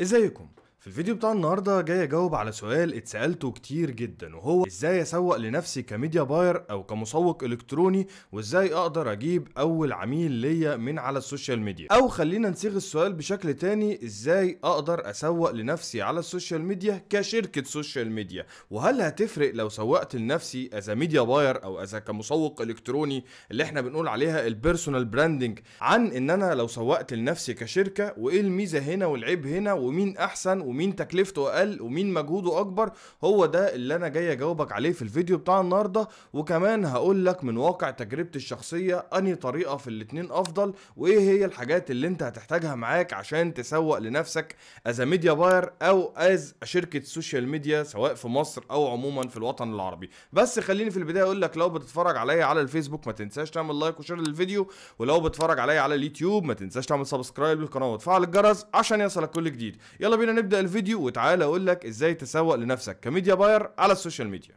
ازيكم في الفيديو بتاع النهارده جاي اجاوب على سؤال اتسالته كتير جدا وهو ازاي اسوق لنفسي كميديا باير او كمسوق الكتروني وازاي اقدر اجيب اول عميل ليا من على السوشيال ميديا او خلينا نسيغ السؤال بشكل تاني ازاي اقدر اسوق لنفسي على السوشيال ميديا كشركه سوشيال ميديا وهل هتفرق لو سوقت لنفسي از ميديا باير او از كمسوق الكتروني اللي احنا بنقول عليها البيرسونال براندنج عن ان انا لو سوقت لنفسي كشركه وايه الميزه هنا والعيب هنا ومين احسن ومين تكلفته اقل ومين مجهوده اكبر هو ده اللي انا جاي اجاوبك عليه في الفيديو بتاع النهارده وكمان هقول لك من واقع تجربتي الشخصيه انهي طريقه في الاثنين افضل وايه هي الحاجات اللي انت هتحتاجها معاك عشان تسوق لنفسك از ميديا باير او از شركه سوشيال ميديا سواء في مصر او عموما في الوطن العربي بس خليني في البدايه اقول لك لو بتتفرج عليا على الفيسبوك ما تنساش تعمل لايك وشير للفيديو ولو بتتفرج عليا على اليوتيوب ما تنساش تعمل سبسكرايب للقناه وتفعل الجرس عشان يصلك كل جديد يلا بينا نبدا ابدأ الفيديو وتعالى اقول لك ازاي تسوق لنفسك كميديا باير على السوشيال ميديا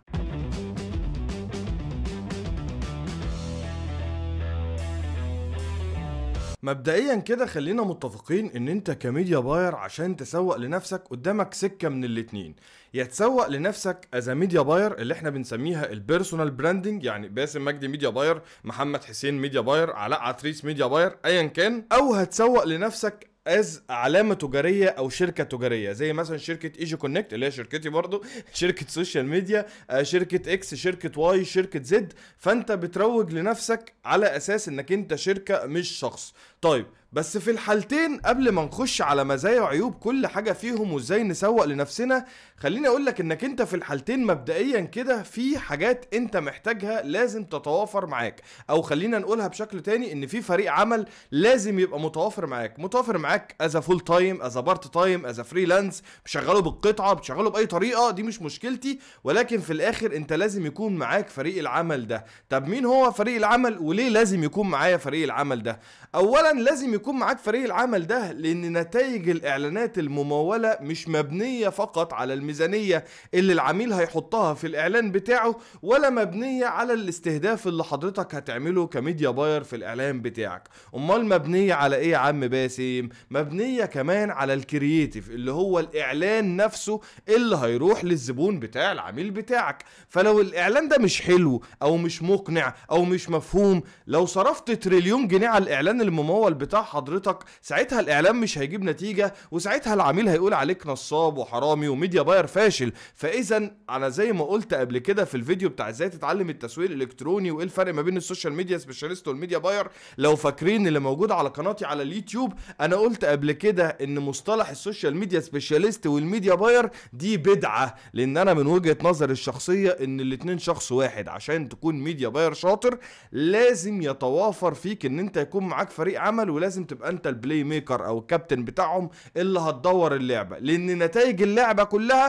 مبدئيا كده خلينا متفقين ان انت كميديا باير عشان تسوق لنفسك قدامك سكه من الاتنين يا تسوق لنفسك از ميديا باير اللي احنا بنسميها البيرسونال براندنج يعني باسم مجدي ميديا باير محمد حسين ميديا باير علاء عتريس ميديا باير ايا كان او هتسوق لنفسك از علامه تجاريه او شركه تجاريه زي مثلا شركه ايجي كونكت اللي هي شركتي برضو شركه سوشيال آه، ميديا شركه اكس شركه واي شركه زد فانت بتروج لنفسك على اساس انك انت شركه مش شخص طيب بس في الحالتين قبل ما نخش على مزايا وعيوب كل حاجة فيهم وازاي نسوق لنفسنا خليني اقول لك انك انت في الحالتين مبدئيا كده في حاجات انت محتاجها لازم تتوافر معاك او خلينا نقولها بشكل تاني ان في فريق عمل لازم يبقى متوافر معاك متوافر معاك از فول تايم از بارت تايم از فريلانس بشغله بالقطعه بشغله باي طريقه دي مش مشكلتي ولكن في الاخر انت لازم يكون معاك فريق العمل ده طب مين هو فريق العمل وليه لازم يكون معايا فريق العمل ده اولا لازم يكون معاك فريق العمل ده لان نتائج الاعلانات المموله مش مبنيه فقط على الم الميزانيه اللي العميل هيحطها في الاعلان بتاعه ولا مبنيه على الاستهداف اللي حضرتك هتعمله كميديا باير في الاعلان بتاعك امال مبنيه على ايه يا عم باسم مبنيه كمان على الكرييتيف اللي هو الاعلان نفسه اللي هيروح للزبون بتاع العميل بتاعك فلو الاعلان ده مش حلو او مش مقنع او مش مفهوم لو صرفت تريليون جنيه على الاعلان الممول بتاع حضرتك ساعتها الاعلان مش هيجيب نتيجه وساعتها العميل هيقول عليك نصاب وحرامي وميديا باير وير فاشل فاذا انا زي ما قلت قبل كده في الفيديو بتاع ازاي تتعلم التسويق الالكتروني وايه الفرق ما بين السوشيال ميديا سبيشاليست والميديا باير لو فاكرين اللي موجود على قناتي على اليوتيوب انا قلت قبل كده ان مصطلح السوشيال ميديا سبيشاليست والميديا باير دي بدعه لان انا من وجهه نظري الشخصيه ان الاتنين شخص واحد عشان تكون ميديا باير شاطر لازم يتوافر فيك ان انت يكون معاك فريق عمل ولازم تبقى انت البلاي ميكر او الكابتن بتاعهم اللي هتدور اللعبه لان نتائج اللعبه كلها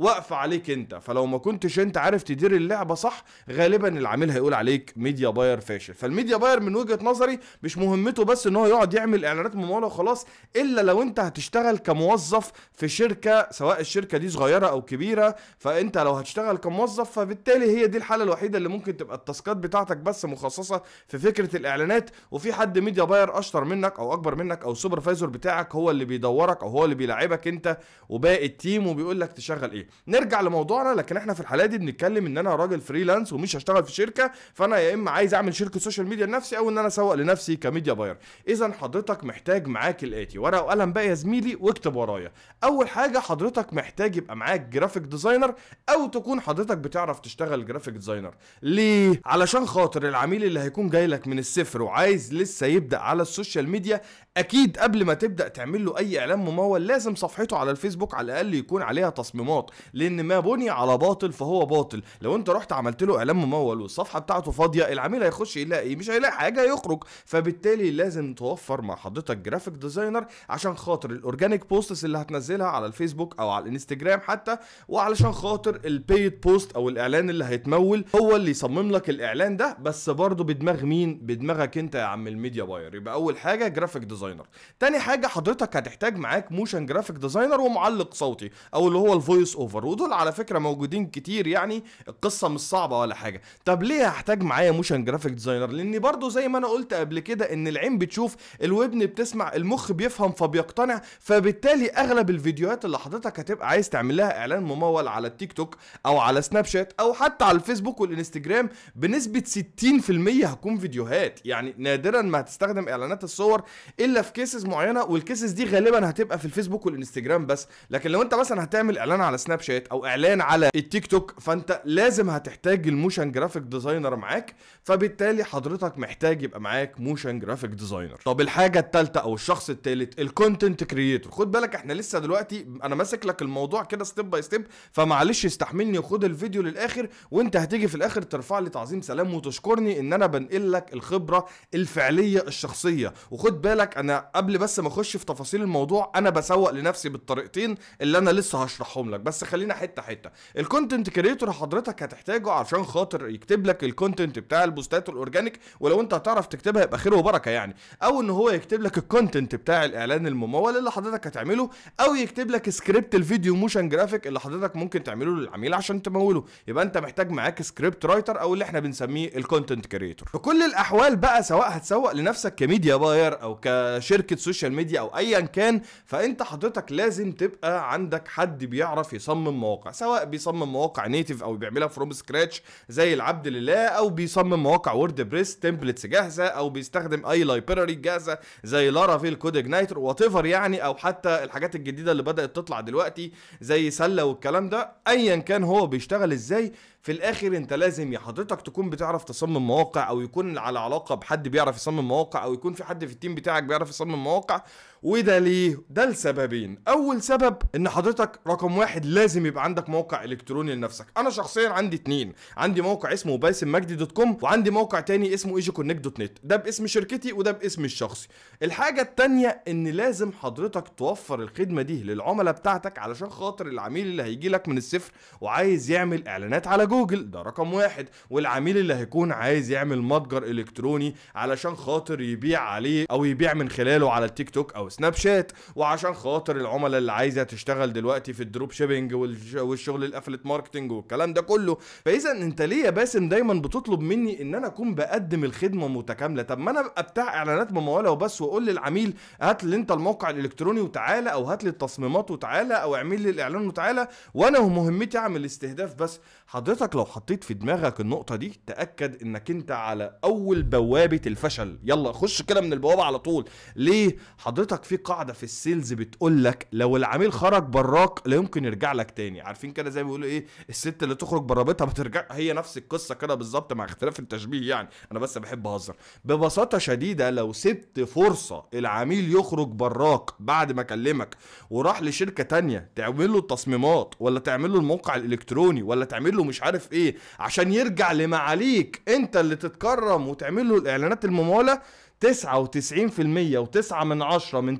واقفه عليك انت فلو ما كنتش انت عارف تدير اللعبه صح غالبا العميل هيقول عليك ميديا باير فاشل فالميديا باير من وجهه نظري مش مهمته بس ان هو يقعد يعمل اعلانات مموله وخلاص الا لو انت هتشتغل كموظف في شركه سواء الشركه دي صغيره او كبيره فانت لو هتشتغل كموظف فبالتالي هي دي الحاله الوحيده اللي ممكن تبقى التاسكات بتاعتك بس مخصصه في فكره الاعلانات وفي حد ميديا باير اشطر منك او اكبر منك او سوبرفايزر بتاعك هو اللي بيدورك او هو اللي بيلاعبك انت وباقي التيم وبيقول لك تشغل ايه نرجع لموضوعنا لكن احنا في الحاله دي بنتكلم ان انا راجل فريلانس ومش هشتغل في شركه فانا يا اما عايز اعمل شركه سوشيال ميديا لنفسي او ان انا اسوق لنفسي كميديا باير اذا حضرتك محتاج معاك الاتي ورقه وقلم بقى يا زميلي واكتب ورايا اول حاجه حضرتك محتاج يبقى معاك جرافيك ديزاينر او تكون حضرتك بتعرف تشتغل جرافيك ديزاينر ليه علشان خاطر العميل اللي هيكون جاي لك من الصفر وعايز لسه يبدا على السوشيال ميديا اكيد قبل ما تبدا تعمل له اي اعلان ممول لازم صفحته على الفيسبوك على الاقل يكون عليها تصميمات لان ما بني على باطل فهو باطل لو انت رحت عملت له اعلان ممول والصفحه بتاعته فاضيه العميل هيخش يلاقي ايه مش هيلاقي حاجه يخرج فبالتالي لازم توفر مع حضرتك جرافيك ديزاينر عشان خاطر الاورجانيك بوستس اللي هتنزلها على الفيسبوك او على الانستجرام حتى وعلشان خاطر البيد بوست او الاعلان اللي هيتمول هو اللي يصمم لك الاعلان ده بس برضه بدماغ مين بدماغك انت يا عم الميديا باير يبقى اول حاجه جرافيك ديزاينر ديزاينر تاني حاجه حضرتك هتحتاج معاك موشن جرافيك ديزاينر ومعلق صوتي او اللي هو الفويس اوفر ودول على فكره موجودين كتير يعني القصه مش صعبه ولا حاجه طب ليه هحتاج معايا موشن جرافيك ديزاينر لان برضو زي ما انا قلت قبل كده ان العين بتشوف الودن بتسمع المخ بيفهم فبيقتنع فبالتالي اغلب الفيديوهات اللي حضرتك هتبقى عايز تعمل لها اعلان ممول على التيك توك او على سناب شات او حتى على الفيسبوك والانستجرام بنسبه 60% هتكون فيديوهات يعني نادرا ما هتستخدم اعلانات الصور الا في كيسز معينه والكيسز دي غالبا هتبقى في الفيسبوك والانستجرام بس لكن لو انت مثلا هتعمل اعلان على سناب شات او اعلان على التيك توك فانت لازم هتحتاج الموشن جرافيك ديزاينر معاك فبالتالي حضرتك محتاج يبقى معاك موشن جرافيك ديزاينر طب الحاجه الثالثه او الشخص الثالث الكونتنت كريتور خد بالك احنا لسه دلوقتي انا ماسك لك الموضوع كده ستيب باي ستيب فمعلش استحملني وخد الفيديو للاخر وانت هتيجي في الاخر ترفع لي تعظيم سلام وتشكرني ان انا بنقل لك الخبره الفعليه الشخصيه وخد بالك انا قبل بس ما اخش في تفاصيل الموضوع انا بسوق لنفسي بالطريقتين اللي انا لسه هشرحهم لك بس خلينا حته حته الكونتنت كريتور حضرتك هتحتاجه عشان خاطر يكتب لك الكونتنت بتاع البوستات الاورجانيك ولو انت هتعرف تكتبها يبقى خير وبركه يعني او ان هو يكتب لك الكونتنت بتاع الاعلان الممول اللي حضرتك هتعمله او يكتب لك سكريبت الفيديو موشن جرافيك اللي حضرتك ممكن تعمله للعميل عشان تموله يبقى انت محتاج معاك سكريبت رايتر او اللي احنا بنسميه الكونتنت كريتور في كل الاحوال بقى سواء هتسوق لنفسك كميديا باير او ك شركه سوشيال ميديا او ايا كان فانت حضرتك لازم تبقى عندك حد بيعرف يصمم مواقع سواء بيصمم مواقع نيتف او بيعملها فروم سكراتش زي العبد لله او بيصمم مواقع وورد بريس تمبلتس جاهزه او بيستخدم اي لايبراري جاهزه زي لارافيل كود اجنايتر وات يعني او حتى الحاجات الجديده اللي بدات تطلع دلوقتي زي سله والكلام ده ايا كان هو بيشتغل ازاي في الاخر انت لازم يا حضرتك تكون بتعرف تصمم مواقع او يكون على علاقه بحد بيعرف يصمم مواقع او يكون في حد في التيم بتاعك بيعرف يصمم مواقع وده ليه؟ ده لسببين، أول سبب إن حضرتك رقم واحد لازم يبقى عندك موقع إلكتروني لنفسك، أنا شخصيا عندي اتنين، عندي موقع اسمه باسم مجدي دوت كوم وعندي موقع تاني اسمه ايجي كونكت دوت نت، ده باسم شركتي وده باسمي الشخصي. الحاجة التانية إن لازم حضرتك توفر الخدمة دي للعملاء بتاعتك علشان خاطر العميل اللي هيجي لك من الصفر وعايز يعمل إعلانات على جوجل، ده رقم واحد، والعميل اللي هيكون عايز يعمل متجر إلكتروني علشان خاطر يبيع عليه أو يبيع من خلاله على التيك توك أو وسناب شات وعشان خاطر العملاء اللي عايزه تشتغل دلوقتي في الدروب شيبنج والشغل الافلت ماركتنج والكلام ده كله فاذا انت ليه يا باسم دايما بتطلب مني ان انا اكون بقدم الخدمه متكامله طب ما انا ابقى بتاع اعلانات مموله وبس واقول للعميل هات لي انت الموقع الالكتروني وتعالى او هات لي التصميمات وتعالى او اعمل لي الاعلان وتعالى وانا ومهمتي اعمل استهداف بس حضرتك لو حطيت في دماغك النقطه دي تاكد انك انت على اول بوابه الفشل يلا خش كده من البوابه على طول ليه حضرتك لك في قاعده في السيلز بتقول لك لو العميل خرج براك لا يمكن يرجع لك تاني عارفين كده زي ما بيقولوا ايه الست اللي تخرج برابطها بيتها بترجع هي نفس القصه كده بالظبط مع اختلاف التشبيه يعني انا بس بحب اهزر ببساطه شديده لو سبت فرصه العميل يخرج براك بعد ما كلمك وراح لشركه تانية تعمل له التصميمات ولا تعمل له الموقع الالكتروني ولا تعمل له مش عارف ايه عشان يرجع لمعاليك انت اللي تتكرم وتعمل له الاعلانات المموله 99% و9 من 10 من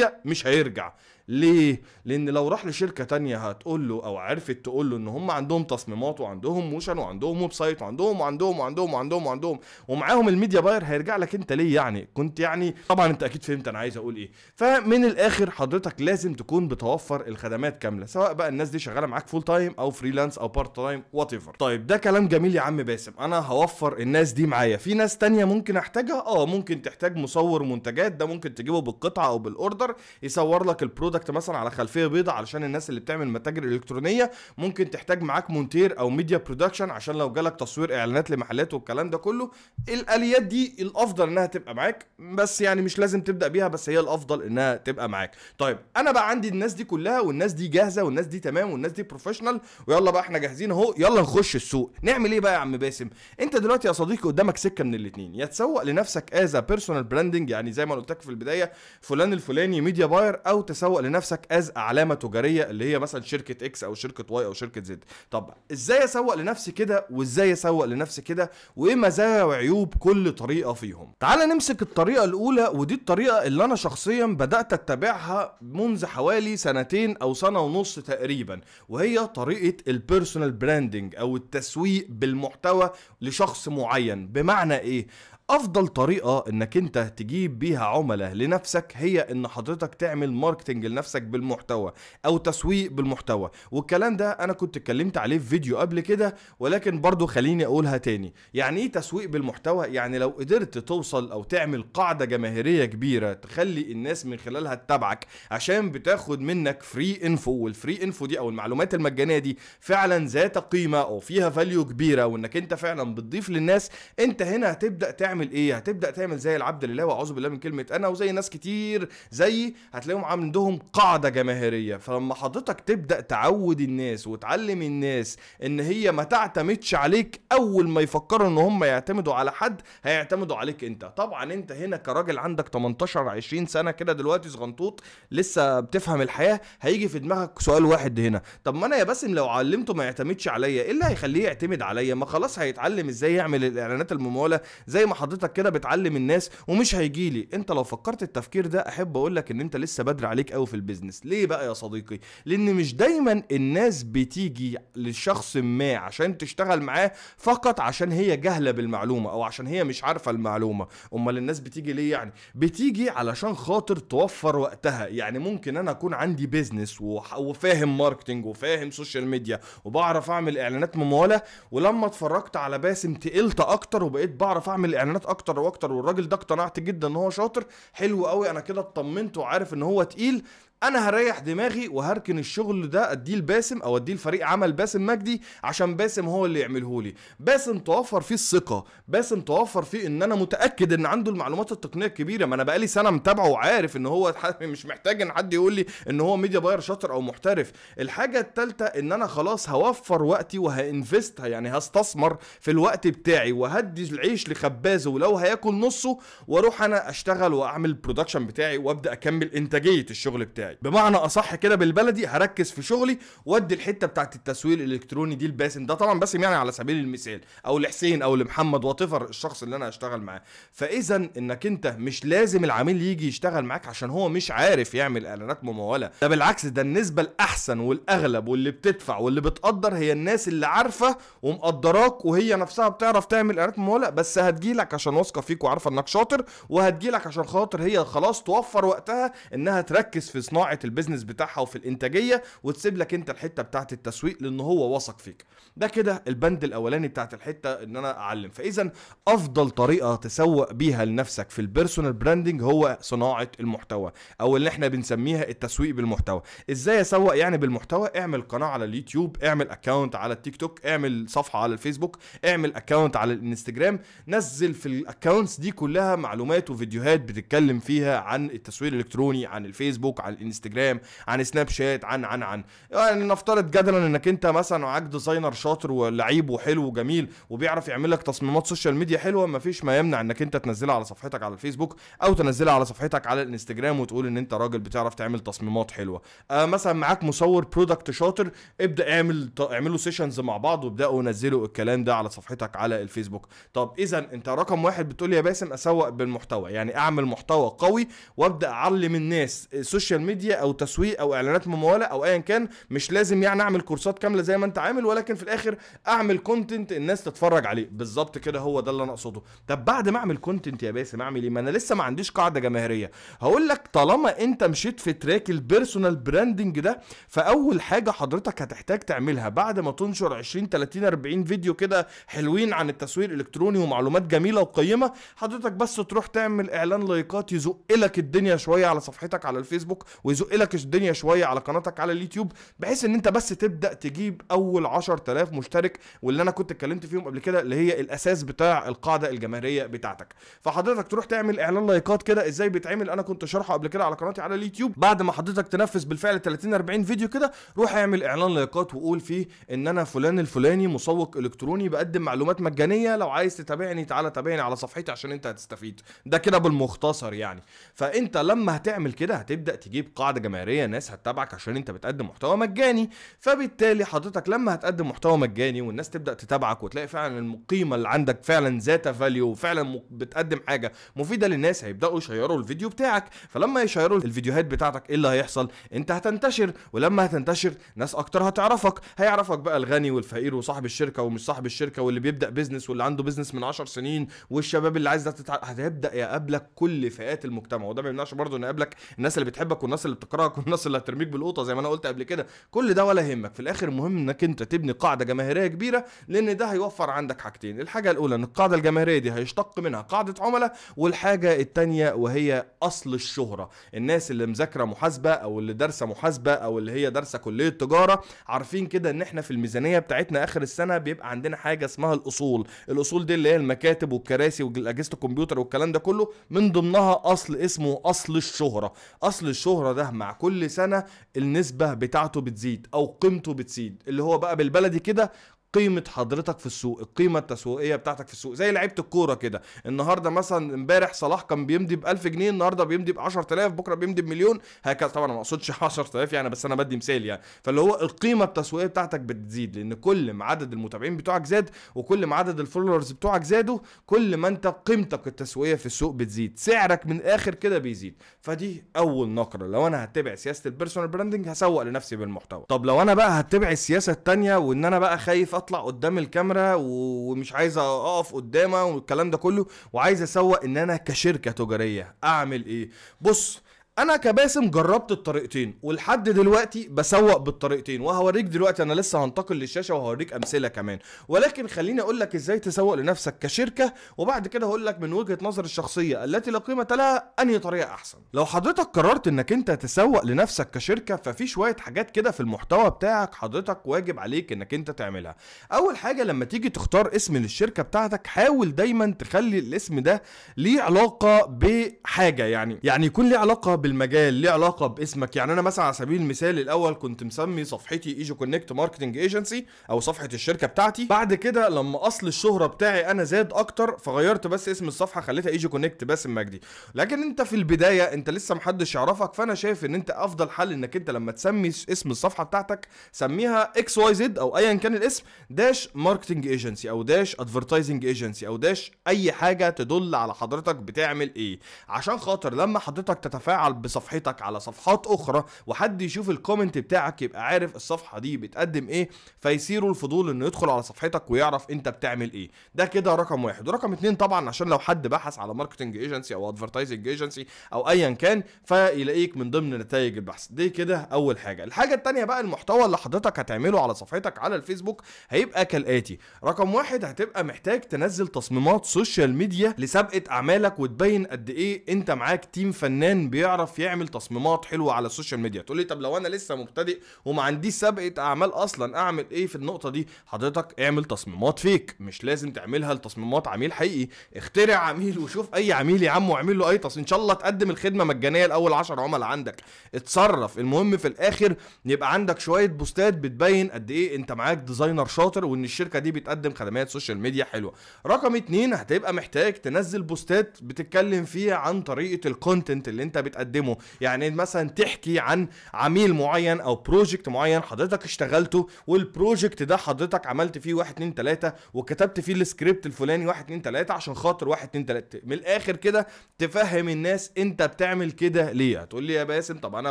9% مش هيرجع ليه؟ لأن لو راح لشركة تانية هتقول له أو عرفت تقول له إن هم عندهم تصميمات وعندهم موشن وعندهم ويب سايت وعندهم وعندهم وعندهم وعندهم وعندهم ومعاهم الميديا باير هيرجع لك أنت ليه يعني؟ كنت يعني طبعا أنت أكيد فهمت أنا عايز أقول إيه. فمن الآخر حضرتك لازم تكون بتوفر الخدمات كاملة سواء بقى الناس دي شغالة معاك فول تايم أو فريلانس أو بارت تايم وات ايفر. طيب ده كلام جميل يا عم باسم أنا هوفر الناس دي معايا في ناس تانية ممكن أحتاجها أه ممكن تحتاج مصور منتجات ده ممكن تجيبه بالقطعة أو بالأوردر يصور لك البرودكت برودكت مثلا على خلفيه بيضاء علشان الناس اللي بتعمل متاجر الكترونيه ممكن تحتاج معاك مونتير او ميديا برودكشن عشان لو جالك تصوير اعلانات لمحلات والكلام ده كله الاليات دي الافضل انها تبقى معاك بس يعني مش لازم تبدا بيها بس هي الافضل انها تبقى معاك طيب انا بقى عندي الناس دي كلها والناس دي جاهزه والناس دي تمام والناس دي بروفيشنال ويلا بقى احنا جاهزين اهو يلا نخش السوق نعمل ايه بقى يا عم باسم انت دلوقتي يا صديقي قدامك سكه من الاثنين يا تسوق لنفسك از بيرسونال براندنج يعني زي ما قلت لك في البدايه فلان الفلاني ميديا باير او تسوق لنفسك از علامه تجاريه اللي هي مثلا شركه اكس او شركه واي او شركه زد طب ازاي اسوق لنفسي كده وازاي اسوق لنفسي كده وايه مزايا وعيوب كل طريقه فيهم تعال نمسك الطريقه الاولى ودي الطريقه اللي انا شخصيا بدات اتبعها منذ حوالي سنتين او سنه ونص تقريبا وهي طريقه البيرسونال براندنج او التسويق بالمحتوى لشخص معين بمعنى ايه افضل طريقه انك انت تجيب بيها عملاء لنفسك هي ان حضرتك تعمل ماركتنج لنفسك بالمحتوى او تسويق بالمحتوى والكلام ده انا كنت اتكلمت عليه في فيديو قبل كده ولكن برضو خليني اقولها تاني يعني ايه تسويق بالمحتوى يعني لو قدرت توصل او تعمل قاعده جماهيريه كبيره تخلي الناس من خلالها تتابعك عشان بتاخد منك فري انفو والفري انفو دي او المعلومات المجانيه دي فعلا ذات قيمه او فيها فاليو كبيره وانك انت فعلا بتضيف للناس انت هنا هتبدا تعمل هتعمل ايه هتبدا تعمل زي العبد لله واعوذ بالله من كلمه انا وزي ناس كتير زيي هتلاقيهم عندهم قاعده جماهيريه فلما حضرتك تبدا تعود الناس وتعلم الناس ان هي ما تعتمدش عليك اول ما يفكروا ان هم يعتمدوا على حد هيعتمدوا عليك انت طبعا انت هنا كراجل عندك 18 20 سنه كده دلوقتي صغنطوط لسه بتفهم الحياه هيجي في دماغك سؤال واحد هنا طب ما انا يا باسم لو علمته ما يعتمدش عليا ايه اللي هيخليه يعتمد عليا ما خلاص هيتعلم ازاي يعمل الاعلانات المموله زي ما حضرتك حضرتك كده بتعلم الناس ومش هيجي لي انت لو فكرت التفكير ده احب اقول لك ان انت لسه بدري عليك قوي في البيزنس ليه بقى يا صديقي لان مش دايما الناس بتيجي لشخص ما عشان تشتغل معاه فقط عشان هي جاهله بالمعلومه او عشان هي مش عارفه المعلومه امال الناس بتيجي ليه يعني بتيجي علشان خاطر توفر وقتها يعني ممكن انا اكون عندي بيزنس وفاهم ماركتنج وفاهم سوشيال ميديا وبعرف اعمل اعلانات مموله ولما اتفرجت على باسم تقلت اكتر وبقيت بعرف اعمل اعلانات اعلانات اكتر واكتر والراجل ده اقتنعت جدا ان هو شاطر حلو قوي انا كده اطمنت وعارف ان هو تقيل انا هريح دماغي وهركن الشغل ده اديه لباسم او اديه لفريق عمل باسم مجدي عشان باسم هو اللي يعمله لي باسم توفر فيه الثقه باسم توفر فيه ان انا متاكد ان عنده المعلومات التقنيه الكبيره ما انا بقالي سنه متابعه وعارف ان هو مش محتاج ان حد يقول لي ان هو ميديا باير شاطر او محترف الحاجه الثالثه ان انا خلاص هوفر وقتي وهانفست يعني هستثمر في الوقت بتاعي وهدي العيش لخبازه ولو هياكل نصه واروح انا اشتغل واعمل البرودكشن بتاعي وابدا اكمل انتاجيه الشغل بتاعي بتاعي بمعنى اصح كده بالبلدي هركز في شغلي وادي الحته بتاعت التسويق الالكتروني دي لباسم ده طبعا باسم يعني على سبيل المثال او لحسين او لمحمد واتفر الشخص اللي انا هشتغل معاه فاذا انك انت مش لازم العميل يجي يشتغل معاك عشان هو مش عارف يعمل اعلانات مموله ده بالعكس ده النسبه الاحسن والاغلب واللي بتدفع واللي بتقدر هي الناس اللي عارفه ومقدراك وهي نفسها بتعرف تعمل اعلانات مموله بس هتجيلك عشان واثقه فيك وعارفه انك شاطر وهتجيلك عشان خاطر هي خلاص توفر وقتها انها تركز في صناعه صناعه البيزنس بتاعها وفي الانتاجيه وتسيب لك انت الحته بتاعت التسويق لان هو واثق فيك ده كده البند الاولاني بتاعت الحته ان انا اعلم فاذا افضل طريقه تسوق بيها لنفسك في البيرسونال براندنج هو صناعه المحتوى او اللي احنا بنسميها التسويق بالمحتوى ازاي اسوق يعني بالمحتوى اعمل قناه على اليوتيوب اعمل اكونت على التيك توك اعمل صفحه على الفيسبوك اعمل اكونت على الانستجرام نزل في الاكونتس دي كلها معلومات وفيديوهات بتتكلم فيها عن التسويق الالكتروني عن الفيسبوك عن الانستجرام عن سناب شات عن عن عن يعني نفترض جدلا انك انت مثلا معاك ديزاينر شاطر شاطر ولعيب وحلو وجميل وبيعرف يعمل لك تصميمات سوشيال ميديا حلوه مفيش ما يمنع انك انت تنزلها على صفحتك على الفيسبوك او تنزلها على صفحتك على الانستجرام وتقول ان انت راجل بتعرف تعمل تصميمات حلوه آه مثلا معاك مصور برودكت شاطر ابدا اعمل اعملوا سيشنز مع بعض وابداوا نزلوا الكلام ده على صفحتك على الفيسبوك طب اذا انت رقم واحد بتقول يا باسم اسوق بالمحتوى يعني اعمل محتوى قوي وابدا اعلم الناس سوشيال آه، ميديا او تسويق او اعلانات مموله او ايا كان مش لازم يعني اعمل كورسات كامله زي ما انت عامل ولكن في الاخر اعمل كونتنت الناس تتفرج عليه بالظبط كده هو ده اللي انا اقصده طب بعد ما اعمل كونتنت يا باسم اعمل ايه ما انا لسه ما عنديش قاعده جماهيريه هقول لك طالما انت مشيت في تراك البيرسونال براندنج ده فاول حاجه حضرتك هتحتاج تعملها بعد ما تنشر 20 30 40 فيديو كده حلوين عن التسويق الالكتروني ومعلومات جميله وقيمه حضرتك بس تروح تعمل اعلان لايكات يزق لك الدنيا شويه على صفحتك على الفيسبوك ويزق لك الدنيا شويه على قناتك على اليوتيوب بحيث ان انت بس تبدا تجيب اول 10000 3000 مشترك واللي انا كنت اتكلمت فيهم قبل كده اللي هي الاساس بتاع القاعده الجماهيريه بتاعتك فحضرتك تروح تعمل اعلان لايكات كده ازاي بيتعمل انا كنت شارحه قبل كده على قناتي على اليوتيوب بعد ما حضرتك تنفذ بالفعل 30 40 فيديو كده روح اعمل اعلان لايكات وقول فيه ان انا فلان الفلاني مسوق الكتروني بقدم معلومات مجانيه لو عايز تتابعني تعالى تابعني على صفحتي عشان انت هتستفيد ده كده بالمختصر يعني فانت لما هتعمل كده هتبدا تجيب قاعده جماهيريه ناس هتتابعك عشان انت بتقدم محتوى مجاني فبالتالي حضرتك لما هتقدم محتوى محتوى مجاني والناس تبدا تتابعك وتلاقي فعلا القيمه اللي عندك فعلا ذات فاليو وفعلا بتقدم حاجه مفيده للناس هيبداوا يشيروا الفيديو بتاعك فلما يشيروا الفيديوهات بتاعتك ايه اللي هيحصل انت هتنتشر ولما هتنتشر ناس اكتر هتعرفك هيعرفك بقى الغني والفقير وصاحب الشركه ومش صاحب الشركه واللي بيبدا بيزنس واللي عنده بيزنس من 10 سنين والشباب اللي عايز تتع... هتبدا يقابلك كل فئات المجتمع وده ما يمنعش برضه ان يقابلك الناس اللي بتحبك والناس اللي بتكرهك والناس اللي هترميك بالقوطه زي ما انا قلت قبل كده كل ده ولا يهمك في الاخر مهم انك انت تبني قاعده قاعده جماهيريه كبيره لان ده هيوفر عندك حاجتين الحاجه الاولى ان القاعده الجماهيريه دي هيشتق منها قاعده عملاء والحاجه الثانيه وهي اصل الشهره الناس اللي مذاكره محاسبه او اللي دارسه محاسبه او اللي هي دارسه كليه تجاره عارفين كده ان احنا في الميزانيه بتاعتنا اخر السنه بيبقى عندنا حاجه اسمها الاصول الاصول دي اللي هي المكاتب والكراسي واجهزه الكمبيوتر والكلام ده كله من ضمنها اصل اسمه اصل الشهره اصل الشهره ده مع كل سنه النسبه بتاعته بتزيد او قيمته بتزيد اللي هو بقى بالبلدي كده seguida قيمه حضرتك في السوق القيمه التسويقيه بتاعتك في السوق زي لعيبه الكوره كده النهارده مثلا امبارح صلاح كان بيمضي ب 1000 جنيه النهارده بيمضي ب 10000 بكره بيمضي بمليون هكذا طبعا ما اقصدش 10000 يعني بس انا بدي مثال يعني فاللي هو القيمه التسويقيه بتاعتك بتزيد لان كل ما عدد المتابعين بتوعك زاد وكل ما عدد الفولورز بتوعك زادوا كل ما انت قيمتك التسويقيه في السوق بتزيد سعرك من الاخر كده بيزيد فدي اول نقره لو انا هتبع سياسه البيرسونال براندنج هسوق لنفسي بالمحتوى طب لو انا بقى هتبع السياسه التانية وان انا بقى خايف اطلع قدام الكاميرا ومش عايز اقف قدامها والكلام ده كله وعايز اسوق ان انا كشركه تجاريه اعمل ايه بص انا كباسم جربت الطريقتين ولحد دلوقتي بسوق بالطريقتين وهوريك دلوقتي انا لسه هنتقل للشاشه وهوريك امثله كمان ولكن خليني اقول لك ازاي تسوق لنفسك كشركه وبعد كده هقول لك من وجهه نظر الشخصيه التي لا قيمه لها انهي طريقه احسن لو حضرتك قررت انك انت تسوق لنفسك كشركه ففي شويه حاجات كده في المحتوى بتاعك حضرتك واجب عليك انك انت تعملها اول حاجه لما تيجي تختار اسم للشركه بتاعتك حاول دايما تخلي الاسم ده ليه علاقه بحاجه يعني يعني يكون ليه علاقه بالمجال ليه علاقه باسمك يعني انا مثلا على سبيل المثال الاول كنت مسمي صفحتي ايجو كونكت ماركتنج ايجنسي او صفحه الشركه بتاعتي بعد كده لما اصل الشهره بتاعي انا زاد اكتر فغيرت بس اسم الصفحه خليتها ايجو كونكت باسم مجدي لكن انت في البدايه انت لسه محدش يعرفك فانا شايف ان انت افضل حل انك انت لما تسمي اسم الصفحه بتاعتك سميها اكس واي زد او ايا كان الاسم داش ماركتنج ايجنسي او داش ادفرتايزنج ايجنسي او داش اي حاجه تدل على حضرتك بتعمل ايه عشان خاطر لما حضرتك تتفاعل بصفحتك على صفحات اخرى وحد يشوف الكومنت بتاعك يبقى عارف الصفحه دي بتقدم ايه فيصيره الفضول انه يدخل على صفحتك ويعرف انت بتعمل ايه ده كده رقم واحد ورقم اتنين طبعا عشان لو حد بحث على ماركتنج ايجنسي او ادفرتايزنج ايجنسي او ايا كان فيلاقيك من ضمن نتائج البحث دي كده اول حاجه الحاجه الثانيه بقى المحتوى اللي حضرتك هتعمله على صفحتك على الفيسبوك هيبقى كالاتي رقم واحد هتبقى محتاج تنزل تصميمات سوشيال ميديا لسابقه اعمالك وتبين قد ايه انت معاك تيم فنان بيعرف يعرف يعمل تصميمات حلوه على السوشيال ميديا تقول لي طب لو انا لسه مبتدئ وما عنديش سابقه اعمال اصلا اعمل ايه في النقطه دي حضرتك اعمل تصميمات فيك مش لازم تعملها لتصميمات عميل حقيقي اخترع عميل وشوف اي عميل يا عم واعمل له اي تصميم ان شاء الله تقدم الخدمه مجانيه لاول 10 عملاء عندك اتصرف المهم في الاخر يبقى عندك شويه بوستات بتبين قد ايه انت معاك ديزاينر شاطر وان الشركه دي بتقدم خدمات سوشيال ميديا حلوه رقم اتنين هتبقى محتاج تنزل بوستات بتتكلم فيها عن طريقه الكونتنت اللي انت بتقدم بتقدمه يعني مثلا تحكي عن عميل معين او بروجكت معين حضرتك اشتغلته والبروجكت ده حضرتك عملت فيه 1 2 3 وكتبت فيه السكريبت الفلاني 1 2 3 عشان خاطر 1 2 3 من الاخر كده تفهم الناس انت بتعمل كده ليه هتقول لي يا باسم طب انا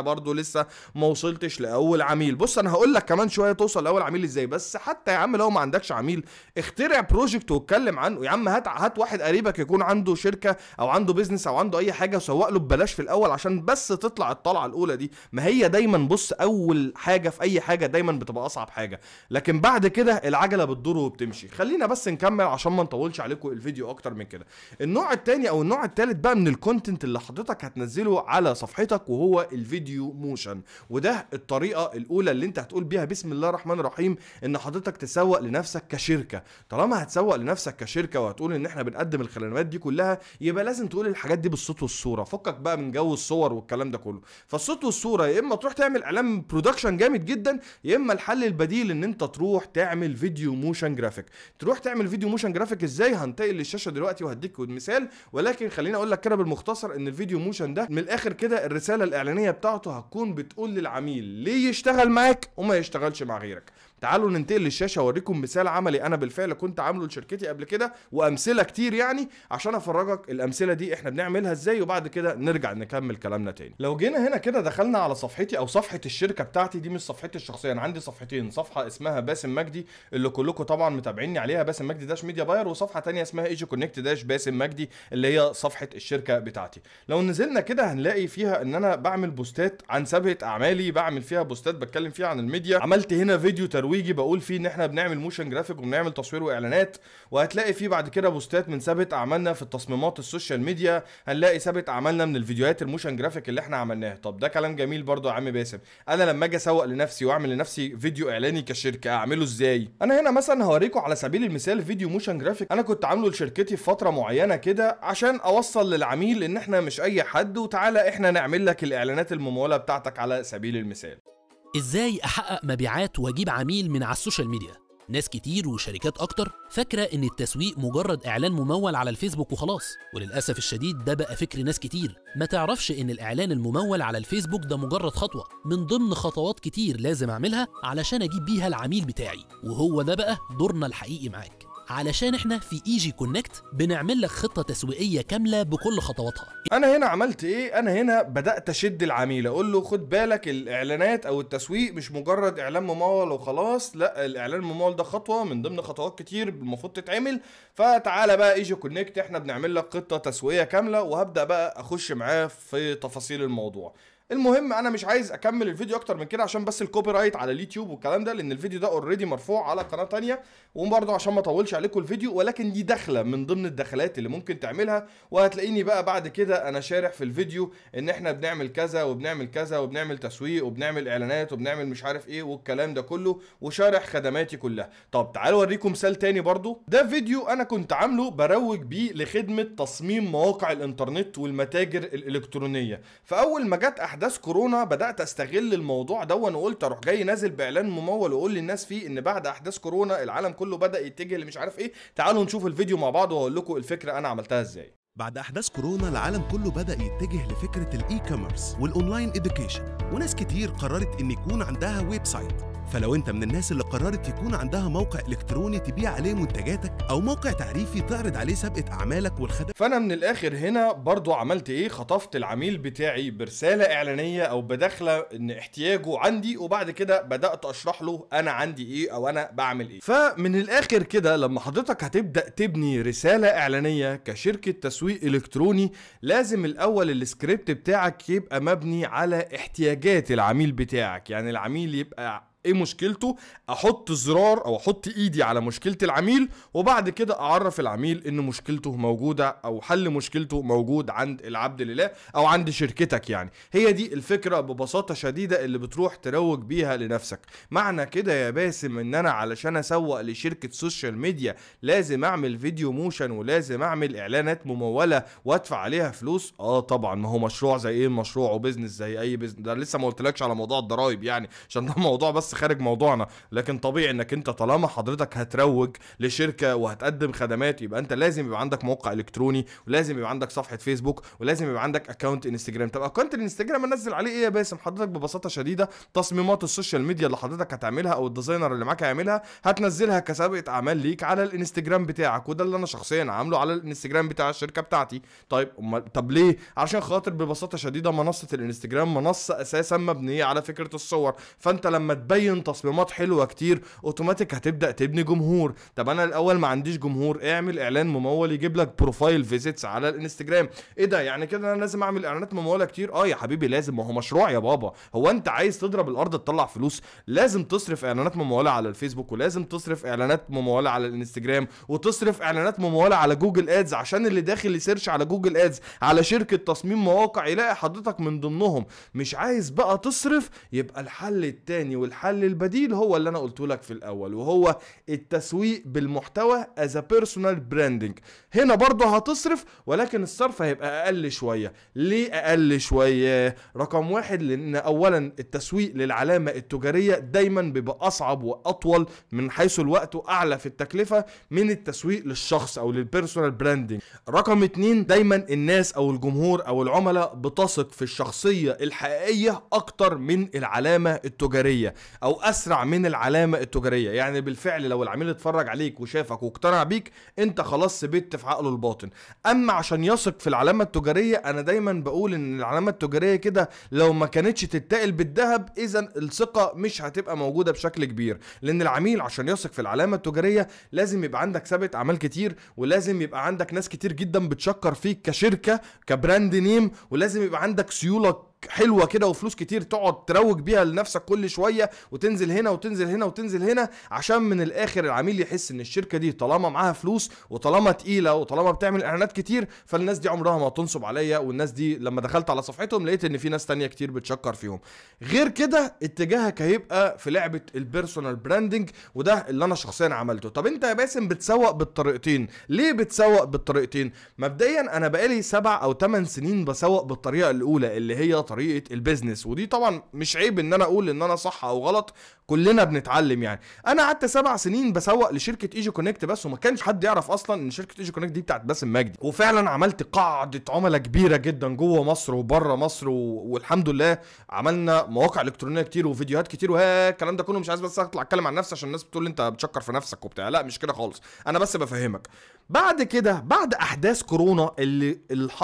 برضو لسه ما وصلتش لاول عميل بص انا هقول لك كمان شويه توصل لاول عميل ازاي بس حتى يا عم لو ما عندكش عميل اخترع بروجكت واتكلم عنه يا عم هات هات واحد قريبك يكون عنده شركه او عنده بيزنس او عنده اي حاجه وسوق له ببلاش في الاول عشان عشان بس تطلع الطلعه الاولى دي ما هي دايما بص اول حاجه في اي حاجه دايما بتبقى اصعب حاجه لكن بعد كده العجله بتدور وبتمشي خلينا بس نكمل عشان ما نطولش عليكم الفيديو اكتر من كده النوع الثاني او النوع الثالث بقى من الكونتنت اللي حضرتك هتنزله على صفحتك وهو الفيديو موشن وده الطريقه الاولى اللي انت هتقول بيها بسم الله الرحمن الرحيم ان حضرتك تسوق لنفسك كشركه طالما هتسوق لنفسك كشركه وهتقول ان احنا بنقدم الخدمات دي كلها يبقى لازم تقول الحاجات دي بالصوت والصوره فكك بقى من جو الصور وتصور والكلام ده كله فالصوت والصوره يا اما تروح تعمل اعلان برودكشن جامد جدا يا اما الحل البديل ان انت تروح تعمل فيديو موشن جرافيك تروح تعمل فيديو موشن جرافيك ازاي هنتقل للشاشه دلوقتي وهديك مثال ولكن خليني اقول لك كده بالمختصر ان الفيديو موشن ده من الاخر كده الرساله الاعلانيه بتاعته هتكون بتقول للعميل ليه يشتغل معاك وما يشتغلش مع غيرك تعالوا ننتقل للشاشه اوريكم مثال عملي انا بالفعل كنت عامله لشركتي قبل كده وامثله كتير يعني عشان افرجك الامثله دي احنا بنعملها ازاي وبعد كده نرجع نكمل كلامنا تاني لو جينا هنا كده دخلنا على صفحتي او صفحه الشركه بتاعتي دي مش صفحتي الشخصيه انا عندي صفحتين صفحه اسمها باسم مجدي اللي كلكم طبعا متابعيني عليها باسم مجدي داش ميديا باير وصفحه تانية اسمها ايجي كونكت داش باسم مجدي اللي هي صفحه الشركه بتاعتي لو نزلنا كده هنلاقي فيها ان انا بعمل بوستات عن سابقه اعمالي بعمل فيها بوستات بتكلم فيها عن الميديا عملت هنا فيديو ترويج الترويجي بقول فيه ان احنا بنعمل موشن جرافيك وبنعمل تصوير واعلانات وهتلاقي فيه بعد كده بوستات من ثابت اعمالنا في التصميمات السوشيال ميديا هنلاقي ثابت اعمالنا من الفيديوهات الموشن جرافيك اللي احنا عملناها طب ده كلام جميل برضو يا عم باسم انا لما اجي اسوق لنفسي واعمل لنفسي فيديو اعلاني كشركه اعمله ازاي انا هنا مثلا هوريكم على سبيل المثال فيديو موشن جرافيك انا كنت عامله لشركتي في فتره معينه كده عشان اوصل للعميل ان احنا مش اي حد وتعالى احنا نعمل لك الاعلانات المموله بتاعتك على سبيل المثال ازاي احقق مبيعات واجيب عميل من على السوشيال ميديا ناس كتير وشركات اكتر فاكره ان التسويق مجرد اعلان ممول على الفيسبوك وخلاص وللاسف الشديد ده بقى فكر ناس كتير ما تعرفش ان الاعلان الممول على الفيسبوك ده مجرد خطوه من ضمن خطوات كتير لازم اعملها علشان اجيب بيها العميل بتاعي وهو ده بقى دورنا الحقيقي معاك علشان احنا في ايجي e كونكت بنعمل لك خطه تسويقيه كامله بكل خطواتها انا هنا عملت ايه انا هنا بدات اشد العميل اقول له خد بالك الاعلانات او التسويق مش مجرد اعلان ممول وخلاص لا الاعلان الممول ده خطوه من ضمن خطوات كتير المفروض تتعمل فتعالى بقى ايجي e كونكت احنا بنعمل لك خطه تسويقيه كامله وهبدا بقى اخش معاه في تفاصيل الموضوع المهم انا مش عايز اكمل الفيديو اكتر من كده عشان بس الكوبي رايت على اليوتيوب والكلام ده لان الفيديو ده اوريدي مرفوع على قناه ثانيه وبرده عشان ما اطولش عليكم الفيديو ولكن دي دخله من ضمن الدخلات اللي ممكن تعملها وهتلاقيني بقى بعد كده انا شارح في الفيديو ان احنا بنعمل كذا وبنعمل كذا وبنعمل تسويق وبنعمل اعلانات وبنعمل مش عارف ايه والكلام ده كله وشارح خدماتي كلها طب تعالوا اوريكم مثال تاني برده ده فيديو انا كنت عامله بروج بيه لخدمه تصميم مواقع الانترنت والمتاجر الالكترونيه فاول ما جت احداث كورونا بدات استغل الموضوع ده وقلت اروح جاي نازل باعلان ممول واقول للناس فيه ان بعد احداث كورونا العالم كله بدا يتجه لمش عارف ايه تعالوا نشوف الفيديو مع بعض واقول لكم الفكره انا عملتها ازاي بعد احداث كورونا العالم كله بدا يتجه لفكره الاي كوميرس والاونلاين اديوكيشن وناس كتير قررت ان يكون عندها ويب سايت فلو انت من الناس اللي قررت يكون عندها موقع الكتروني تبيع عليه منتجاتك او موقع تعريفي تعرض عليه سابقه اعمالك والخدمات فانا من الاخر هنا برضو عملت ايه خطفت العميل بتاعي برساله اعلانيه او بدخله ان احتياجه عندي وبعد كده بدات اشرح له انا عندي ايه او انا بعمل ايه فمن الاخر كده لما حضرتك هتبدا تبني رساله اعلانيه كشركه تسويق الكتروني لازم الاول السكريبت بتاعك يبقى مبني على احتياجات العميل بتاعك يعني العميل يبقى ايه مشكلته احط زرار او احط ايدي على مشكله العميل وبعد كده اعرف العميل ان مشكلته موجوده او حل مشكلته موجود عند العبد لله او عند شركتك يعني هي دي الفكره ببساطه شديده اللي بتروح تروج بيها لنفسك معنى كده يا باسم ان انا علشان اسوق لشركه سوشيال ميديا لازم اعمل فيديو موشن ولازم اعمل اعلانات مموله وادفع عليها فلوس اه طبعا ما هو مشروع زي ايه مشروع وبزنس زي اي بزنس ده لسه ما قلتلكش على موضوع الضرايب يعني عشان ده موضوع بس بس خارج موضوعنا لكن طبيعي انك انت طالما حضرتك هتروج لشركه وهتقدم خدمات يبقى انت لازم يبقى عندك موقع الكتروني ولازم يبقى عندك صفحه فيسبوك ولازم يبقى عندك اكونت انستجرام طب اكونت الانستجرام انزل عليه ايه يا باسم حضرتك ببساطه شديده تصميمات السوشيال ميديا اللي حضرتك هتعملها او الديزاينر اللي معاك هيعملها هتنزلها كسابقه اعمال ليك على الانستجرام بتاعك وده اللي انا شخصيا عامله على الانستجرام بتاع الشركه بتاعتي طيب امال طب ليه عشان خاطر ببساطه شديده منصه الانستجرام منصه اساسا مبنيه على فكره الصور فانت لما تبين بتبين تصميمات حلوه كتير اوتوماتيك هتبدا تبني جمهور طب انا الاول ما عنديش جمهور اعمل اعلان ممول يجيب لك بروفايل فيزيتس على الانستجرام ايه ده يعني كده انا لازم اعمل اعلانات مموله كتير اه يا حبيبي لازم ما هو مشروع يا بابا هو انت عايز تضرب الارض تطلع فلوس لازم تصرف اعلانات مموله على الفيسبوك ولازم تصرف اعلانات مموله على الانستجرام وتصرف اعلانات مموله على جوجل ادز عشان اللي داخل يسيرش على جوجل ادز على شركه تصميم مواقع يلاقي حضرتك من ضمنهم مش عايز بقى تصرف يبقى الحل التاني والحل الحل البديل هو اللي انا قلته لك في الاول وهو التسويق بالمحتوى از بيرسونال براندنج هنا برضه هتصرف ولكن الصرف هيبقى اقل شويه ليه اقل شويه رقم واحد لان اولا التسويق للعلامه التجاريه دايما بيبقى اصعب واطول من حيث الوقت واعلى في التكلفه من التسويق للشخص او للبيرسونال براندنج رقم اتنين دايما الناس او الجمهور او العملاء بتثق في الشخصيه الحقيقيه اكتر من العلامه التجاريه او اسرع من العلامه التجاريه يعني بالفعل لو العميل اتفرج عليك وشافك واقتنع بيك انت خلاص سبت في عقله الباطن اما عشان يثق في العلامه التجاريه انا دايما بقول ان العلامه التجاريه كده لو ما كانتش تتقل بالذهب اذا الثقه مش هتبقى موجوده بشكل كبير لان العميل عشان يثق في العلامه التجاريه لازم يبقى عندك ثابت اعمال كتير ولازم يبقى عندك ناس كتير جدا بتشكر فيك كشركه كبراند نيم ولازم يبقى عندك سيوله حلوه كده وفلوس كتير تقعد تروج بيها لنفسك كل شويه وتنزل هنا وتنزل هنا وتنزل هنا عشان من الاخر العميل يحس ان الشركه دي طالما معاها فلوس وطالما تقيله وطالما بتعمل اعلانات كتير فالناس دي عمرها ما هتنصب عليا والناس دي لما دخلت على صفحتهم لقيت ان في ناس تانية كتير بتشكر فيهم غير كده اتجاهك هيبقى في لعبه البيرسونال براندنج وده اللي انا شخصيا عملته طب انت يا باسم بتسوق بالطريقتين ليه بتسوق بالطريقتين مبدئيا انا بقالي سبع او ثمان سنين بسوق بالطريقه الاولى اللي هي طريقه البيزنس ودي طبعا مش عيب ان انا اقول ان انا صح او غلط كلنا بنتعلم يعني انا قعدت سبع سنين بسوق لشركه ايجي كونكت بس وما كانش حد يعرف اصلا ان شركه ايجي كونكت دي بتاعت باسم مجدي وفعلا عملت قاعده عملاء كبيره جدا جوه مصر وبره مصر و... والحمد لله عملنا مواقع الكترونيه كتير وفيديوهات كتير وها الكلام ده كله مش عايز بس اطلع اتكلم عن نفسي عشان الناس بتقول انت بتشكر في نفسك وبتاع لا مش كده خالص انا بس بفهمك بعد كده بعد احداث كورونا اللي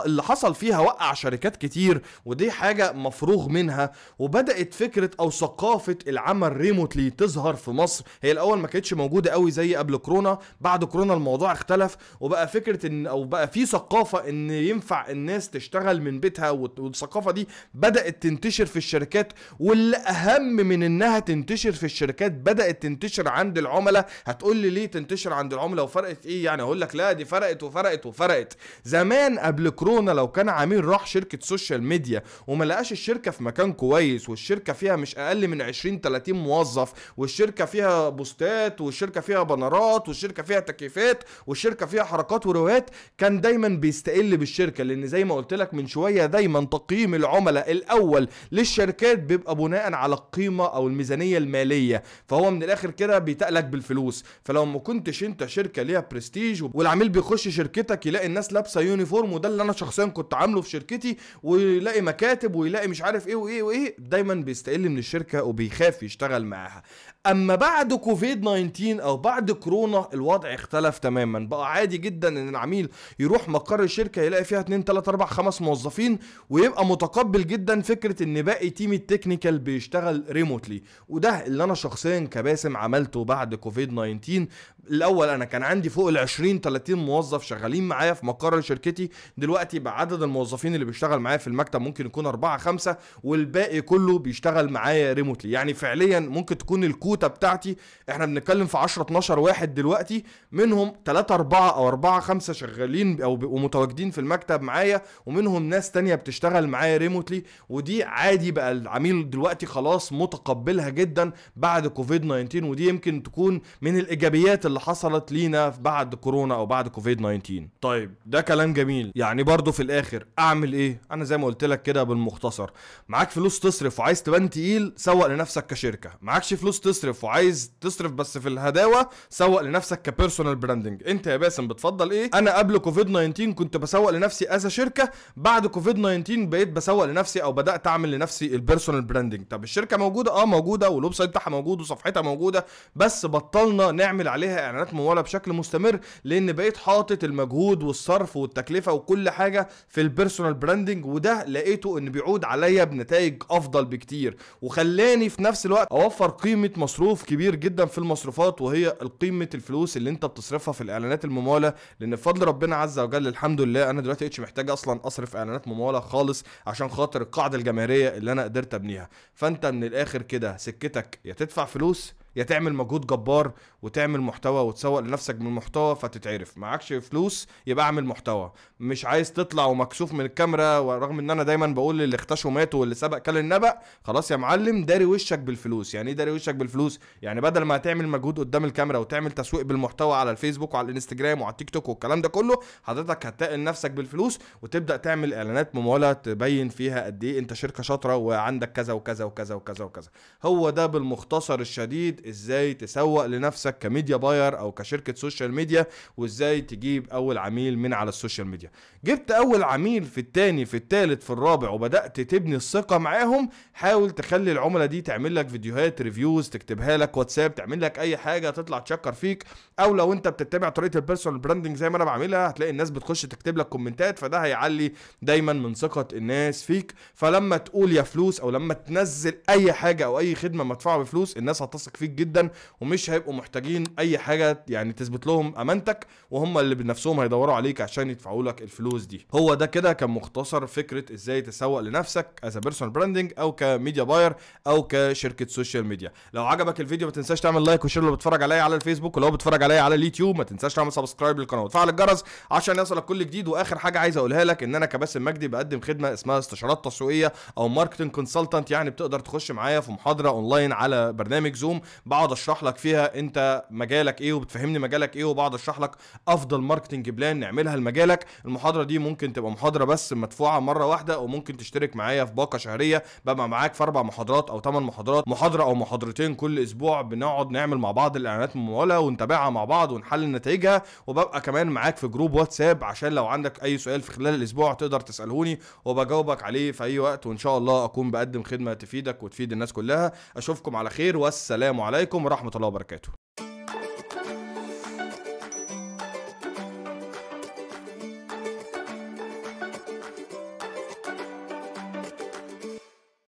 اللي حصل فيها وقع شركات كتير ودي حاجه مفروغ منها وبدات فكره او ثقافه العمل ريموتلي تظهر في مصر هي الاول ما كانتش موجوده قوي زي قبل كورونا بعد كورونا الموضوع اختلف وبقى فكره ان او بقى في ثقافه ان ينفع الناس تشتغل من بيتها والثقافه دي بدات تنتشر في الشركات واللي اهم من انها تنتشر في الشركات بدات تنتشر عند العملاء هتقول لي ليه تنتشر عند العملاء وفرقت ايه يعني اقول لك لا دي فرقت وفرقت وفرقت زمان قبل كورونا لو كان عميل راح شركه سوشيال ميديا وما لقاش الشركه في مكان كويس والشركه فيها مش اقل من 20 30 موظف والشركه فيها بوستات والشركه فيها بنرات والشركه فيها تكييفات والشركه فيها حركات وروهات كان دايما بيستقل بالشركه لان زي ما قلت لك من شويه دايما تقييم العملاء الاول للشركات بيبقى بناء على القيمه او الميزانيه الماليه فهو من الاخر كده بيتقلك بالفلوس فلو ما كنتش انت شركه ليها برستيج والعميل بيخش شركتك يلاقي الناس لابسه يونيفورم وده اللي انا شخصيا كنت عامله في شركتي ويلاقي مكاتب ويلاقي مش عارف ايه وايه وايه دايما بيستقل من الشركه وبيخاف يشتغل معاها اما بعد كوفيد 19 او بعد كورونا الوضع اختلف تماما بقى عادي جدا ان العميل يروح مقر الشركه يلاقي فيها 2 3 4 5 موظفين ويبقى متقبل جدا فكره ان باقي تيم التكنيكال بيشتغل ريموتلي وده اللي انا شخصيا كباسم عملته بعد كوفيد 19 الاول انا كان عندي فوق ال 20 30 موظف شغالين معايا في مقر شركتي دلوقتي بعدد الموظفين اللي بيشتغل معايا في المكتب ممكن يكون 4 5 والباقي كله بيشتغل معايا ريموتلي يعني فعليا ممكن تكون الكود الكوتا بتاعتي احنا بنتكلم في 10 12 واحد دلوقتي منهم 3 4 او 4 5 شغالين او بيبقوا متواجدين في المكتب معايا ومنهم ناس تانية بتشتغل معايا ريموتلي ودي عادي بقى العميل دلوقتي خلاص متقبلها جدا بعد كوفيد 19 ودي يمكن تكون من الايجابيات اللي حصلت لينا بعد كورونا او بعد كوفيد 19 طيب ده كلام جميل يعني برضو في الاخر اعمل ايه انا زي ما قلت لك كده بالمختصر معاك فلوس تصرف وعايز تبان تقيل سوق لنفسك كشركه معكش فلوس تصرف تصرف وعايز تصرف بس في الهداوه سوق لنفسك كبيرسونال براندنج انت يا باسم بتفضل ايه انا قبل كوفيد 19 كنت بسوق لنفسي از شركه بعد كوفيد 19 بقيت بسوق لنفسي او بدات اعمل لنفسي البيرسونال براندنج طب الشركه موجوده اه موجوده والويب سايت بتاعها موجود وصفحتها موجوده بس بطلنا نعمل عليها اعلانات مموله بشكل مستمر لان بقيت حاطط المجهود والصرف والتكلفه وكل حاجه في البيرسونال براندنج وده لقيته ان بيعود عليا بنتائج افضل بكتير وخلاني في نفس الوقت اوفر قيمه مصروف كبير جدا في المصروفات وهي قيمه الفلوس اللي انت بتصرفها في الاعلانات المموله لان بفضل ربنا عز وجل الحمد لله انا دلوقتي مش محتاج اصلا اصرف اعلانات مموله خالص عشان خاطر القاعده الجماهيريه اللي انا قدرت ابنيها فانت من الاخر كده سكتك يا تدفع فلوس يا تعمل مجهود جبار وتعمل محتوى وتسوق لنفسك من محتوى فتتعرف معكش فلوس يبقى اعمل محتوى مش عايز تطلع ومكسوف من الكاميرا ورغم ان انا دايما بقول اللي اختشوا ماتوا واللي سبق كل النبأ خلاص يا معلم داري وشك بالفلوس يعني ايه داري وشك بالفلوس يعني بدل ما هتعمل مجهود قدام الكاميرا وتعمل تسويق بالمحتوى على الفيسبوك وعلى الانستجرام وعلى التيك توك والكلام ده كله حضرتك هتقل نفسك بالفلوس وتبدا تعمل اعلانات مموله تبين فيها قد ايه انت شركه شاطره وعندك كذا وكذا وكذا وكذا وكذا هو ده بالمختصر الشديد ازاي تسوق لنفسك كميديا باير او كشركه سوشيال ميديا وازاي تجيب اول عميل من على السوشيال ميديا جبت اول عميل في الثاني في الثالث في الرابع وبدات تبني الثقه معاهم حاول تخلي العملاء دي تعمل لك فيديوهات ريفيوز تكتبها لك واتساب تعمل لك اي حاجه تطلع تشكر فيك او لو انت بتتبع طريقه البيرسونال براندنج زي ما انا بعملها هتلاقي الناس بتخش تكتب لك كومنتات فده هيعلي دايما من ثقه الناس فيك فلما تقول يا فلوس او لما تنزل اي حاجه او اي خدمه مدفوعه بفلوس الناس هتثق فيك جدا ومش هيبقوا محتاجين اي حاجه يعني تثبت لهم امانتك وهم اللي بنفسهم هيدوروا عليك عشان يدفعوا لك الفلوس دي هو ده كده كان مختصر فكره ازاي تسوق لنفسك از بيرسونال براندنج او كميديا باير او كشركه سوشيال ميديا لو عجبك الفيديو ما تنساش تعمل لايك وشير لو بتتفرج عليا على الفيسبوك ولو بتتفرج عليا على اليوتيوب ما تنساش تعمل سبسكرايب للقناه وتفعل الجرس عشان يصلك كل جديد واخر حاجه عايز اقولها لك ان انا كباسم مجدي بقدم خدمه اسمها استشارات تسويقيه او ماركتنج كونسلتنت يعني بتقدر تخش معايا في محاضره اونلاين على برنامج زوم بقعد اشرح لك فيها انت مجالك ايه وبتفهمني مجالك ايه وبقعد اشرح لك افضل ماركتنج بلان نعملها لمجالك المحاضره دي ممكن تبقى محاضره بس مدفوعه مره واحده وممكن تشترك معايا في باقه شهريه ببقى معاك في اربع محاضرات او ثمان محاضرات محاضره او محاضرتين كل اسبوع بنقعد نعمل مع بعض الاعلانات المموله ونتابعها مع بعض ونحلل نتائجها وببقى كمان معاك في جروب واتساب عشان لو عندك اي سؤال في خلال الاسبوع تقدر تسالهوني وبجاوبك عليه في اي وقت وان شاء الله اكون بقدم خدمه تفيدك وتفيد الناس كلها اشوفكم على خير والسلام عليكم عليكم ورحمه الله وبركاته